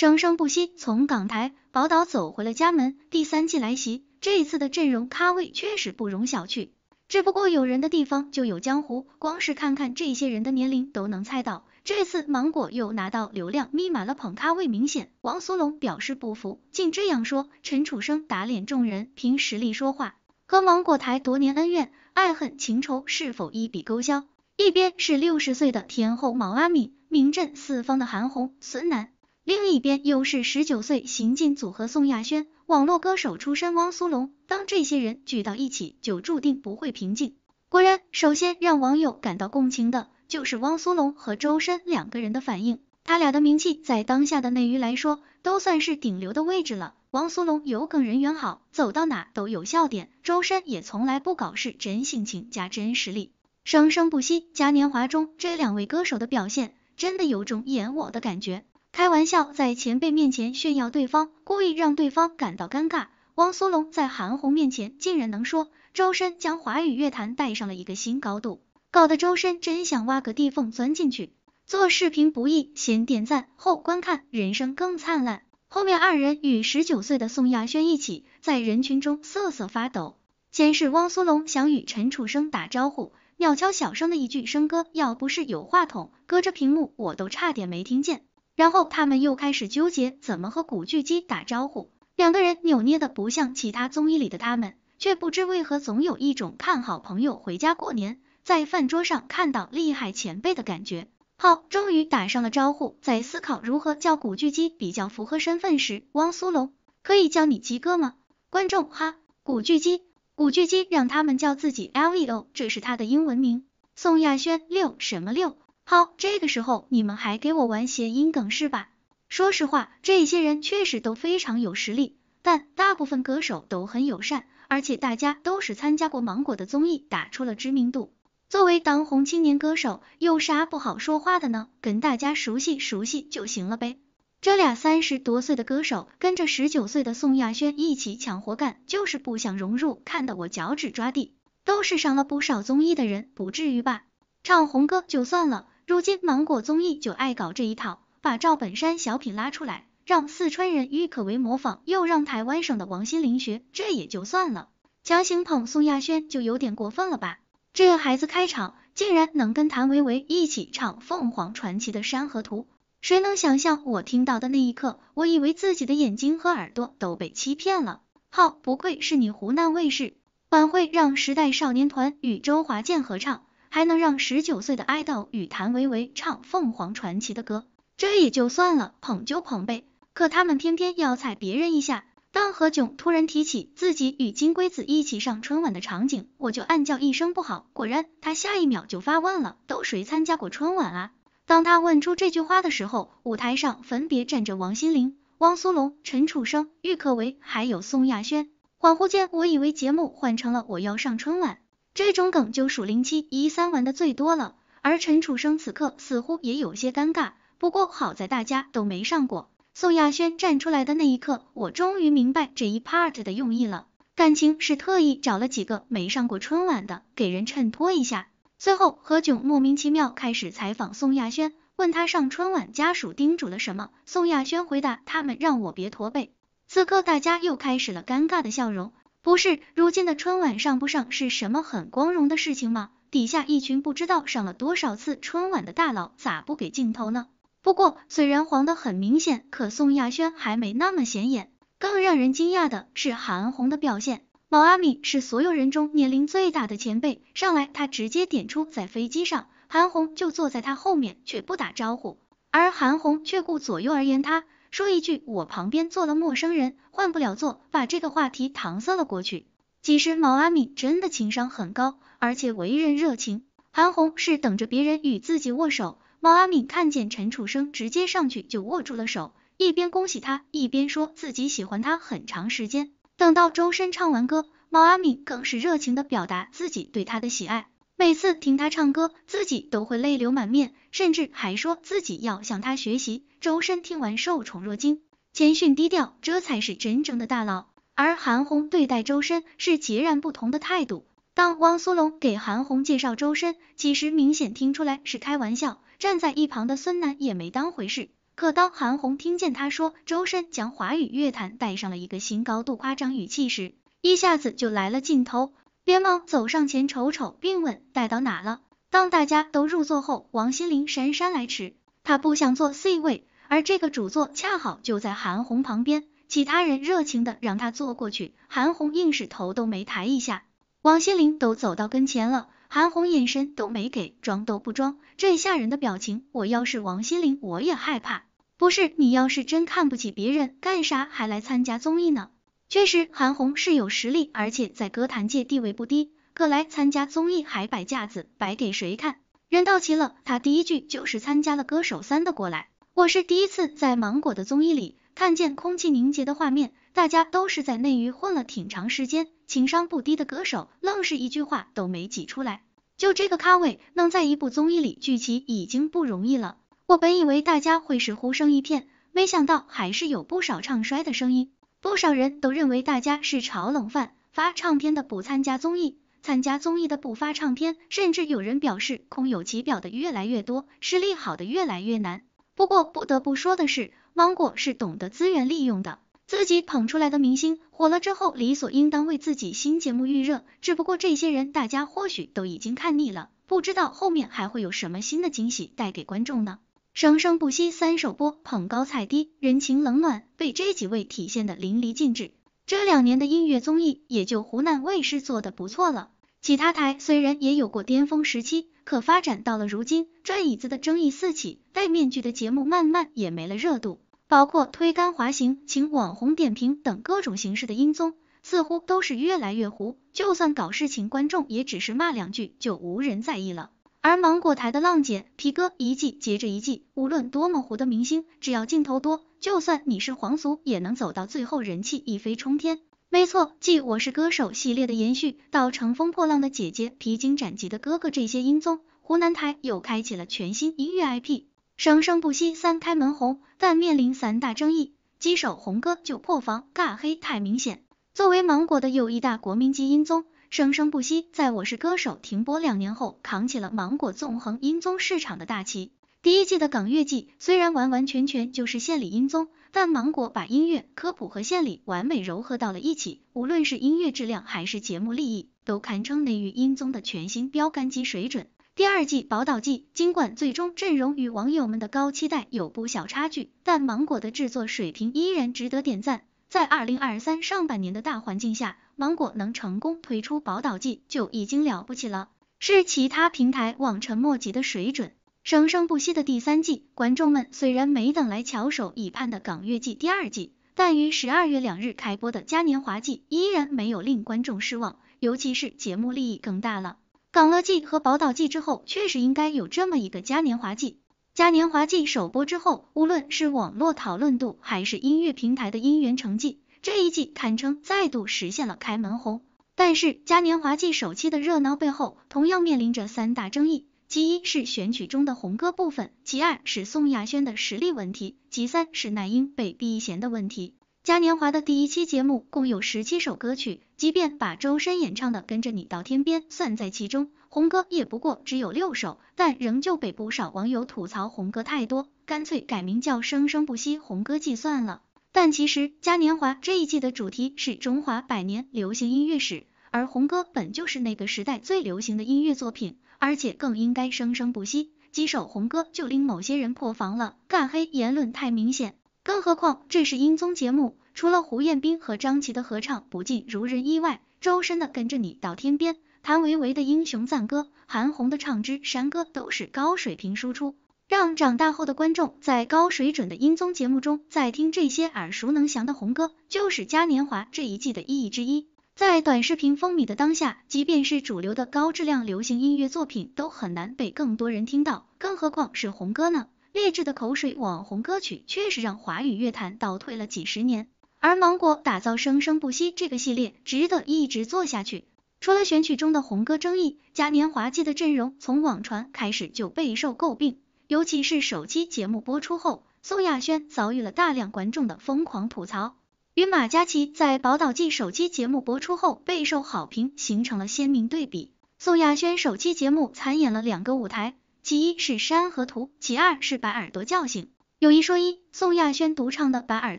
生生不息，从港台宝岛走回了家门。第三季来袭，这一次的阵容咖位确实不容小觑。只不过有人的地方就有江湖，光是看看这些人的年龄都能猜到。这次芒果又拿到流量密码了，捧咖位明显。王苏龙表示不服，竟这样说。陈楚生打脸众人，凭实力说话。和芒果台多年恩怨，爱恨情仇是否一笔勾销？一边是六十岁的天后毛阿敏，名震四方的韩红、孙楠。另一边又是十九岁行进组合宋亚轩，网络歌手出身汪苏泷。当这些人聚到一起，就注定不会平静。果然，首先让网友感到共情的就是汪苏泷和周深两个人的反应。他俩的名气在当下的内娱来说，都算是顶流的位置了。汪苏泷有梗人缘好，走到哪都有笑点。周深也从来不搞事，真性情加真实力，生生不息嘉年华中这两位歌手的表现，真的有种演我的感觉。开玩笑，在前辈面前炫耀对方，故意让对方感到尴尬。汪苏泷在韩红面前竟然能说，周深将华语乐坛带上了一个新高度，搞得周深真想挖个地缝钻进去。做视频不易，先点赞后观看，人生更灿烂。后面二人与十九岁的宋亚轩一起在人群中瑟瑟发抖。先是汪苏泷想与陈楚生打招呼，鸟悄小声的一句，生哥，要不是有话筒，隔着屏幕我都差点没听见。然后他们又开始纠结怎么和古巨基打招呼，两个人扭捏的不像其他综艺里的他们，却不知为何总有一种看好朋友回家过年，在饭桌上看到厉害前辈的感觉。好，终于打上了招呼，在思考如何叫古巨基比较符合身份时，汪苏泷可以叫你鸡哥吗？观众哈，古巨基，古巨基让他们叫自己 Leo，这是他的英文名。宋亚轩六什么六？好，这个时候你们还给我玩谐音梗是吧？说实话，这些人确实都非常有实力，但大部分歌手都很友善，而且大家都是参加过芒果的综艺，打出了知名度。作为当红青年歌手，有啥不好说话的呢？跟大家熟悉熟悉就行了呗。这俩三十多岁的歌手跟着十九岁的宋亚轩一起抢活干，就是不想融入，看得我脚趾抓地。都是上了不少综艺的人，不至于吧？唱红歌就算了。如今芒果综艺就爱搞这一套，把赵本山小品拉出来，让四川人郁可唯模仿，又让台湾省的王心凌学，这也就算了，强行捧宋亚轩就有点过分了吧？这孩子开场竟然能跟谭维维一起唱凤凰传奇的山河图，谁能想象？我听到的那一刻，我以为自己的眼睛和耳朵都被欺骗了。好，不愧是你湖南卫视晚会，让时代少年团与周华健合唱。还能让十九岁的爱豆与谭维维唱凤凰传奇的歌，这也就算了，捧就捧呗。可他们偏偏要踩别人一下。当何炅突然提起自己与金龟子一起上春晚的场景，我就暗叫一声不好。果然，他下一秒就发问了：都谁参加过春晚啊？当他问出这句话的时候，舞台上分别站着王心凌、汪苏泷、陈楚生、郁可唯，还有宋亚轩。恍惚间，我以为节目换成了我要上春晚。这种梗就属零七一三玩的最多了，而陈楚生此刻似乎也有些尴尬，不过好在大家都没上过。宋亚轩站出来的那一刻，我终于明白这一 part 的用意了，感情是特意找了几个没上过春晚的，给人衬托一下。最后何炅莫名其妙开始采访宋亚轩，问他上春晚家属叮嘱了什么，宋亚轩回答他们让我别驼背。此刻大家又开始了尴尬的笑容。不是，如今的春晚上不上是什么很光荣的事情吗？底下一群不知道上了多少次春晚的大佬，咋不给镜头呢？不过虽然黄的很明显，可宋亚轩还没那么显眼。更让人惊讶的是韩红的表现。毛阿敏是所有人中年龄最大的前辈，上来他直接点出在飞机上，韩红就坐在他后面，却不打招呼，而韩红却顾左右而言他。说一句，我旁边坐了陌生人，换不了座，把这个话题搪塞了过去。其实毛阿敏真的情商很高，而且为人热情。韩红是等着别人与自己握手，毛阿敏看见陈楚生直接上去就握住了手，一边恭喜他，一边说自己喜欢他很长时间。等到周深唱完歌，毛阿敏更是热情的表达自己对他的喜爱，每次听他唱歌，自己都会泪流满面，甚至还说自己要向他学习。周深听完受宠若惊，谦逊低调，这才是真正的大佬。而韩红对待周深是截然不同的态度。当汪苏泷给韩红介绍周深，其实明显听出来是开玩笑。站在一旁的孙楠也没当回事。可当韩红听见他说周深将华语乐坛带上了一个新高度，夸张语气时，一下子就来了劲头，连忙走上前瞅瞅，并问带到哪了。当大家都入座后，王心凌姗姗来迟，她不想坐 C 位。而这个主座恰好就在韩红旁边，其他人热情的让他坐过去，韩红硬是头都没抬一下。王心凌都走到跟前了，韩红眼神都没给，装都不装，这吓人的表情，我要是王心凌我也害怕。不是你要是真看不起别人，干啥还来参加综艺呢？确实，韩红是有实力，而且在歌坛界地位不低，可来参加综艺还摆架子，摆给谁看？人到齐了，他第一句就是参加了《歌手三》的过来。我是第一次在芒果的综艺里看见空气凝结的画面，大家都是在内娱混了挺长时间，情商不低的歌手愣是一句话都没挤出来。就这个咖位能在一部综艺里聚齐已经不容易了。我本以为大家会是呼声一片，没想到还是有不少唱衰的声音。不少人都认为大家是炒冷饭，发唱片的不参加综艺，参加综艺的不发唱片，甚至有人表示空有其表的越来越多，实力好的越来越难。不过不得不说的是，芒果是懂得资源利用的，自己捧出来的明星火了之后，理所应当为自己新节目预热。只不过这些人，大家或许都已经看腻了，不知道后面还会有什么新的惊喜带给观众呢？生生不息三首播，捧高踩低，人情冷暖，被这几位体现的淋漓尽致。这两年的音乐综艺，也就湖南卫视做的不错了。其他台虽然也有过巅峰时期，可发展到了如今，转椅子的争议四起，戴面具的节目慢慢也没了热度，包括推杆滑行、请网红点评等各种形式的音综，似乎都是越来越糊。就算搞事情，观众也只是骂两句就无人在意了。而芒果台的浪姐、皮哥一季接着一季，无论多么糊的明星，只要镜头多，就算你是皇族，也能走到最后，人气一飞冲天。没错，继《我是歌手》系列的延续，到《乘风破浪的姐姐》、《披荆斩棘的哥哥》，这些音综，湖南台又开启了全新音乐 IP，《生生不息》三开门红，但面临三大争议，几首红歌就破防，尬黑太明显。作为芒果的又一大国民级音综，《生生不息》在我是歌手停播两年后，扛起了芒果纵横音综市场的大旗。第一季的港乐季虽然完完全全就是献礼音综。但芒果把音乐、科普和献礼完美糅合到了一起，无论是音乐质量还是节目利益，都堪称内娱音综的全新标杆级水准。第二季《宝岛季》，尽管最终阵容与网友们的高期待有不小差距，但芒果的制作水平依然值得点赞。在二零二三上半年的大环境下，芒果能成功推出《宝岛季》就已经了不起了，是其他平台望尘莫及的水准。生生不息的第三季，观众们虽然没等来翘首以盼的港乐季第二季，但于十二月两日开播的嘉年华季依然没有令观众失望，尤其是节目利益更大了。港乐季和宝岛季之后，确实应该有这么一个嘉年华季。嘉年华季首播之后，无论是网络讨论度还是音乐平台的音源成绩，这一季堪称再度实现了开门红。但是嘉年华季首期的热闹背后，同样面临着三大争议。其一是选曲中的红歌部分，其二是宋亚轩的实力问题，其三是那英被避嫌的问题。嘉年华的第一期节目共有十七首歌曲，即便把周深演唱的《跟着你到天边》算在其中，红歌也不过只有六首，但仍旧被不少网友吐槽红歌太多，干脆改名叫《生生不息红歌季》算了。但其实，嘉年华这一季的主题是中华百年流行音乐史。而红歌本就是那个时代最流行的音乐作品，而且更应该生生不息。几首红歌就令某些人破防了，尬黑言论太明显。更何况这是音综节目，除了胡彦斌和张琪的合唱不尽如人意外，周深的跟着你到天边，谭维维的英雄赞歌，韩红的唱支山歌都是高水平输出，让长大后的观众在高水准的音综节目中再听这些耳熟能详的红歌，就是嘉年华这一季的意义之一。在短视频风靡的当下，即便是主流的高质量流行音乐作品都很难被更多人听到，更何况是红歌呢？劣质的口水网红歌曲确实让华语乐坛倒退了几十年。而芒果打造生生不息这个系列值得一直做下去。除了选曲中的红歌争议，嘉年华季的阵容从网传开始就备受诟病，尤其是首期节目播出后，宋亚轩遭遇了大量观众的疯狂吐槽。与马嘉祺在《宝岛季》首期节目播出后备受好评，形成了鲜明对比。宋亚轩首期节目参演了两个舞台，其一是《山河图》，其二是《把耳朵叫醒》。有一说一，宋亚轩独唱的《把耳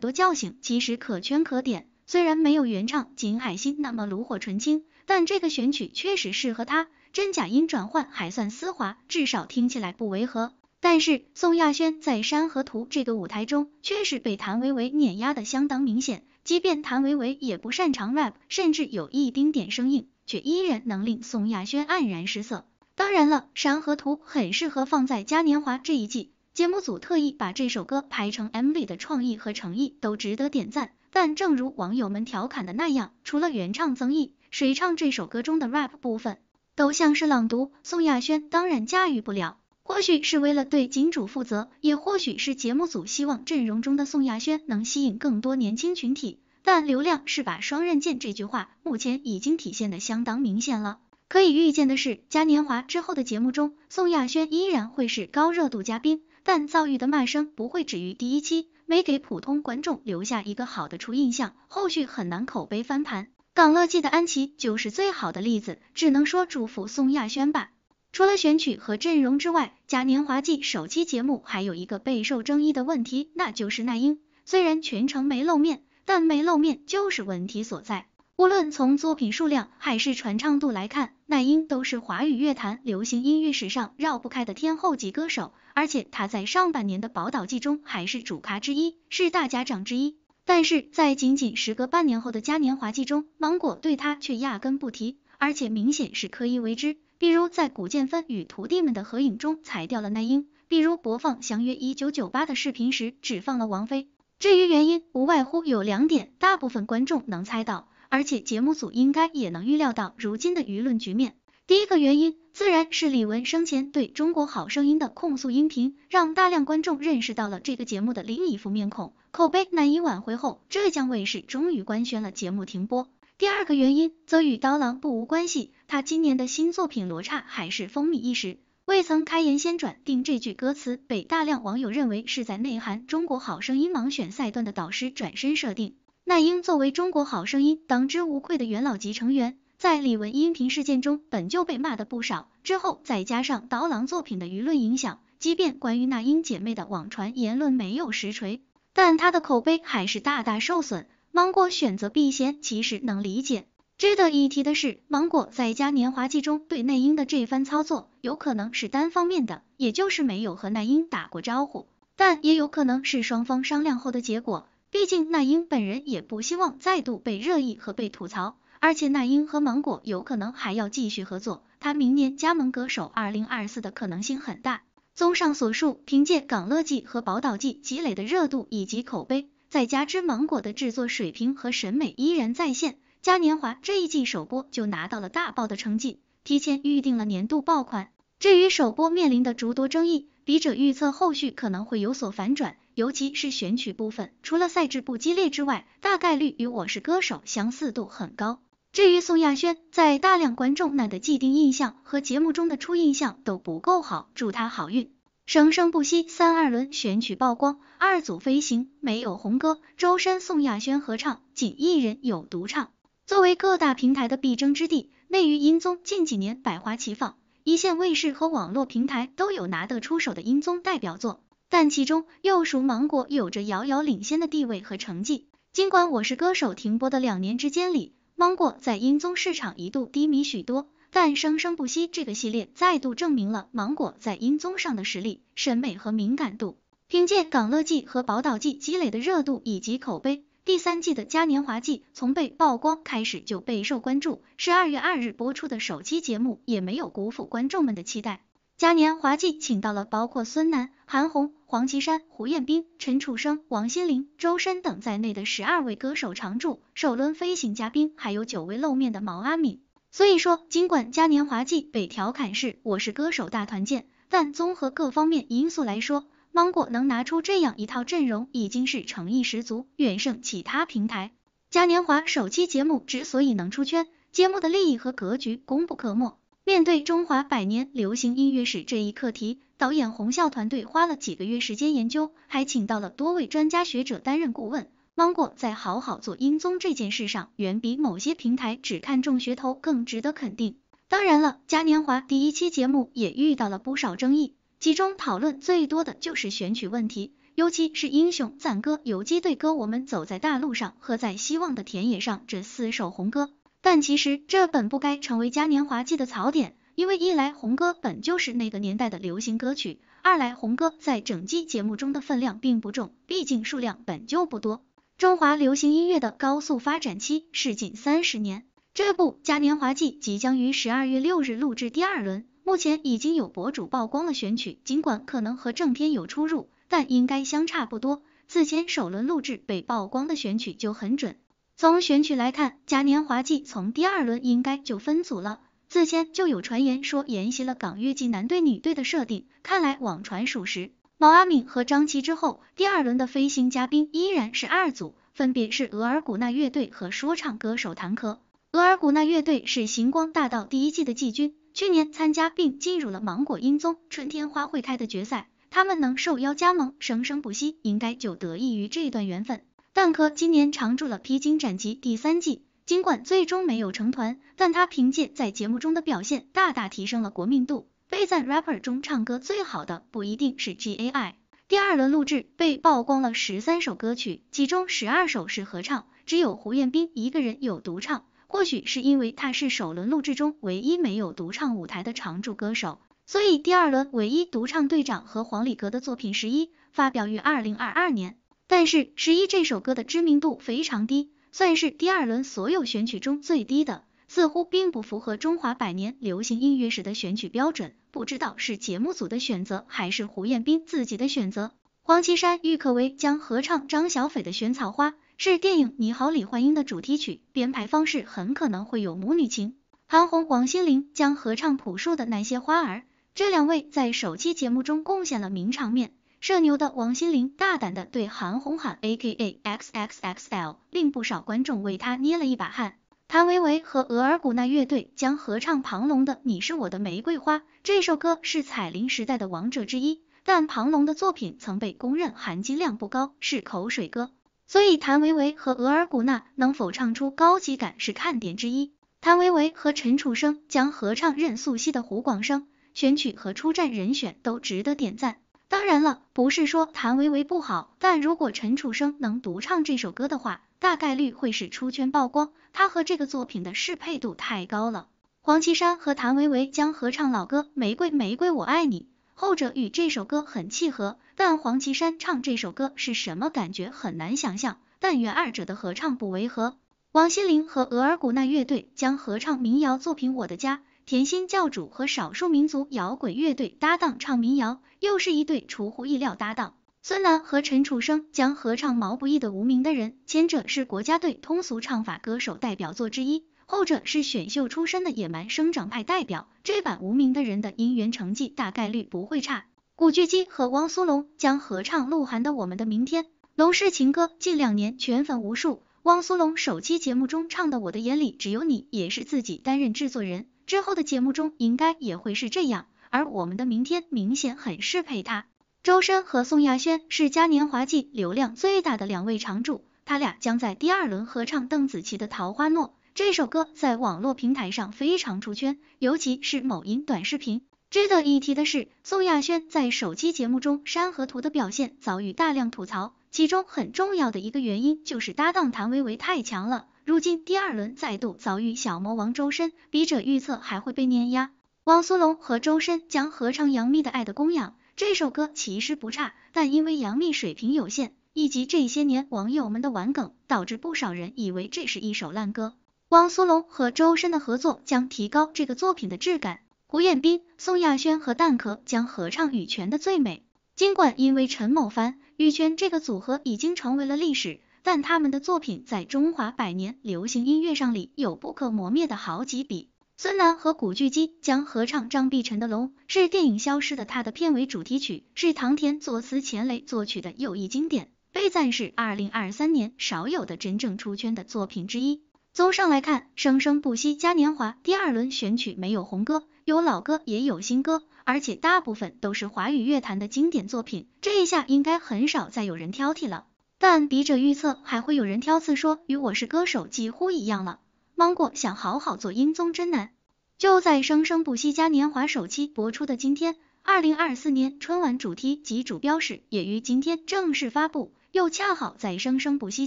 朵叫醒》其实可圈可点，虽然没有原唱景海心那么炉火纯青，但这个选曲确实适合他，真假音转换还算丝滑，至少听起来不违和。但是宋亚轩在《山河图》这个舞台中，确实被谭维维碾压的相当明显。即便谭维维也不擅长 rap，甚至有一丁点生硬，却依然能令宋亚轩黯然失色。当然了，《山河图》很适合放在嘉年华这一季，节目组特意把这首歌拍成 MV 的创意和诚意都值得点赞。但正如网友们调侃的那样，除了原唱曾毅，谁唱这首歌中的 rap 部分都像是朗读，宋亚轩当然驾驭不了。或许是为了对金主负责，也或许是节目组希望阵容中的宋亚轩能吸引更多年轻群体，但流量是把双刃剑这句话，目前已经体现的相当明显了。可以预见的是，嘉年华之后的节目中，宋亚轩依然会是高热度嘉宾，但遭遇的骂声不会止于第一期，没给普通观众留下一个好的初印象，后续很难口碑翻盘。港乐季的安琪就是最好的例子，只能说祝福宋亚轩吧。除了选曲和阵容之外，嘉年华季首期节目还有一个备受争议的问题，那就是那英。虽然全程没露面，但没露面就是问题所在。无论从作品数量还是传唱度来看，那英都是华语乐坛流行音乐史上绕不开的天后级歌手，而且她在上半年的宝岛季中还是主咖之一，是大家长之一。但是在仅仅时隔半年后的嘉年华季中，芒果对她却压根不提，而且明显是刻意为之。比如在古建芬与徒弟们的合影中裁掉了那英，比如播放《相约一九九八》的视频时只放了王菲。至于原因，无外乎有两点，大部分观众能猜到，而且节目组应该也能预料到如今的舆论局面。第一个原因，自然是李玟生前对中国好声音的控诉音频，让大量观众认识到了这个节目的另一副面孔，口碑难以挽回后，浙江卫视终于官宣了节目停播。第二个原因则与刀郎不无关系，他今年的新作品《罗刹》还是风靡一时。未曾开言先转定这句歌词，被大量网友认为是在内涵《中国好声音》盲选赛段的导师转身设定。那英作为《中国好声音》当之无愧的元老级成员，在李玟音频事件中本就被骂的不少，之后再加上刀郎作品的舆论影响，即便关于那英姐妹的网传言论没有实锤，但她的口碑还是大大受损。芒果选择避嫌，其实能理解。值得一提的是，芒果在嘉年华季中对奈英的这番操作，有可能是单方面的，也就是没有和奈英打过招呼，但也有可能是双方商量后的结果。毕竟奈英本人也不希望再度被热议和被吐槽，而且奈英和芒果有可能还要继续合作，他明年加盟歌手二零二四的可能性很大。综上所述，凭借港乐季和宝岛季积累的热度以及口碑。再加之芒果的制作水平和审美依然在线，嘉年华这一季首播就拿到了大爆的成绩，提前预定了年度爆款。至于首播面临的诸多争议，笔者预测后续可能会有所反转，尤其是选曲部分，除了赛制不激烈之外，大概率与我是歌手相似度很高。至于宋亚轩，在大量观众那的既定印象和节目中的初印象都不够好，祝他好运。生生不息三二轮选曲曝光，二组飞行没有红歌，周深宋亚轩合唱，仅一人有独唱。作为各大平台的必争之地，内娱音综近几年百花齐放，一线卫视和网络平台都有拿得出手的音综代表作，但其中又属芒果有着遥遥领先的地位和成绩。尽管我是歌手停播的两年之间里，芒果在音综市场一度低迷许多。但生生不息这个系列再度证明了芒果在音综上的实力、审美和敏感度。凭借港乐季和宝岛季积累的热度以及口碑，第三季的嘉年华季从被曝光开始就备受关注。是二月二日播出的首期节目也没有辜负观众们的期待。嘉年华季请到了包括孙楠、韩红、黄绮珊、胡彦斌、陈楚生、王心凌、周深等在内的十二位歌手常驻，首轮飞行嘉宾还有久未露面的毛阿敏。所以说，尽管嘉年华季被调侃是我是歌手大团建，但综合各方面因素来说，芒果能拿出这样一套阵容，已经是诚意十足，远胜其他平台。嘉年华首期节目之所以能出圈，节目的利益和格局功不可没。面对中华百年流行音乐史这一课题，导演洪啸团队花了几个月时间研究，还请到了多位专家学者担任顾问。芒果在好好做音综这件事上，远比某些平台只看重噱头更值得肯定。当然了，嘉年华第一期节目也遇到了不少争议，其中讨论最多的就是选曲问题，尤其是英雄赞歌、游击队歌、我们走在大路上和在希望的田野上这四首红歌。但其实这本不该成为嘉年华季的槽点，因为一来红歌本就是那个年代的流行歌曲，二来红歌在整季节目中的分量并不重，毕竟数量本就不多。中华流行音乐的高速发展期是近三十年。这部《嘉年华季》即将于十二月六日录制第二轮，目前已经有博主曝光了选曲，尽管可能和正片有出入，但应该相差不多。此前首轮录制被曝光的选曲就很准。从选曲来看，《嘉年华季》从第二轮应该就分组了。此前就有传言说沿袭了港乐季男队女队的设定，看来网传属实。毛阿敏和张琪之后，第二轮的飞行嘉宾依然是二组，分别是额尔古纳乐队和说唱歌手谭壳。额尔古纳乐队是《星光大道》第一季的季军，去年参加并进入了芒果音综《春天花会开》的决赛。他们能受邀加盟《生生不息》，应该就得益于这段缘分。蛋壳今年常驻了《披荆斩棘》第三季，尽管最终没有成团，但他凭借在节目中的表现，大大提升了国民度。被赞 rapper 中唱歌最好的不一定是 GAI。第二轮录制被曝光了十三首歌曲，其中十二首是合唱，只有胡彦斌一个人有独唱。或许是因为他是首轮录制中唯一没有独唱舞台的常驻歌手，所以第二轮唯一独唱队长和黄礼格的作品《十一》发表于二零二二年。但是《十一》这首歌的知名度非常低，算是第二轮所有选曲中最低的。似乎并不符合中华百年流行音乐史的选取标准，不知道是节目组的选择还是胡彦斌自己的选择。黄绮珊、郁可唯将合唱张小斐的《萱草花》，是电影《你好，李焕英》的主题曲，编排方式很可能会有母女情。韩红、王心凌将合唱朴树的《那些花儿》，这两位在首期节目中贡献了名场面。社牛的王心凌大胆的对韩红喊 A K A X X X L，令不少观众为她捏了一把汗。谭维维和额尔古纳乐队将合唱庞龙的《你是我的玫瑰花》这首歌是彩铃时代的王者之一，但庞龙的作品曾被公认含金量不高，是口水歌，所以谭维维和额尔古纳能否唱出高级感是看点之一。谭维维和陈楚生将合唱任素汐的《胡广生》，选曲和出战人选都值得点赞。当然了，不是说谭维维不好，但如果陈楚生能独唱这首歌的话。大概率会是出圈曝光，他和这个作品的适配度太高了。黄绮珊和谭维维将合唱老歌《玫瑰玫瑰我爱你》，后者与这首歌很契合，但黄绮珊唱这首歌是什么感觉很难想象，但愿二者的合唱不违和。王心凌和额尔古纳乐队将合唱民谣作品《我的家》，甜心教主和少数民族摇滚乐队搭档唱民谣，又是一对出乎意料搭档。孙楠和陈楚生将合唱毛不易的《无名的人》，前者是国家队通俗唱法歌手代表作之一，后者是选秀出身的野蛮生长派代表，这版《无名的人》的音源成绩大概率不会差。古巨基和汪苏泷将合唱鹿晗的《我们的明天》，龙氏情歌近两年圈粉无数。汪苏泷首期节目中唱的《我的眼里只有你》也是自己担任制作人，之后的节目中应该也会是这样。而《我们的明天》明显很适配他。周深和宋亚轩是嘉年华季流量最大的两位常驻，他俩将在第二轮合唱邓紫棋的《桃花诺》。这首歌在网络平台上非常出圈，尤其是某音短视频。值得一提的是，宋亚轩在首期节目中《山河图》的表现遭遇大量吐槽，其中很重要的一个原因就是搭档谭维维太强了。如今第二轮再度遭遇小魔王周深，笔者预测还会被碾压。汪苏泷和周深将合唱杨幂的《爱的供养》。这首歌其实不差，但因为杨幂水平有限，以及这些年网友们的玩梗，导致不少人以为这是一首烂歌。汪苏泷和周深的合作将提高这个作品的质感。胡彦斌、宋亚轩和蛋壳将合唱羽泉的最美。尽管因为陈某帆，羽泉这个组合已经成为了历史，但他们的作品在中华百年流行音乐上里有不可磨灭的好几笔。孙楠和古巨基将合唱张碧晨的《龙》，是电影《消失的她》的片尾主题曲，是唐田作词、钱雷作曲的又一经典，被赞是二零二三年少有的真正出圈的作品之一。综上来看，《生生不息嘉年华》第二轮选曲没有红歌，有老歌也有新歌，而且大部分都是华语乐坛的经典作品，这一下应该很少再有人挑剔了。但笔者预测，还会有人挑刺说与《我是歌手》几乎一样了。芒果想好好做英综真难。就在《生生不息嘉年华》首期播出的今天，二零二四年春晚主题及主标识也于今天正式发布，又恰好在《生生不息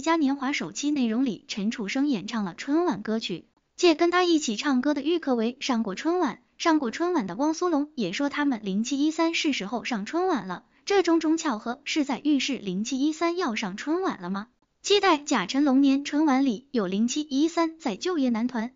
嘉年华》首期内容里，陈楚生演唱了春晚歌曲，借跟他一起唱歌的郁可唯上过春晚，上过春晚的汪苏泷也说他们零七一三是时候上春晚了，这种种巧合是在预示零七一三要上春晚了吗？期待甲辰龙年春晚里有零七一三在就业男团。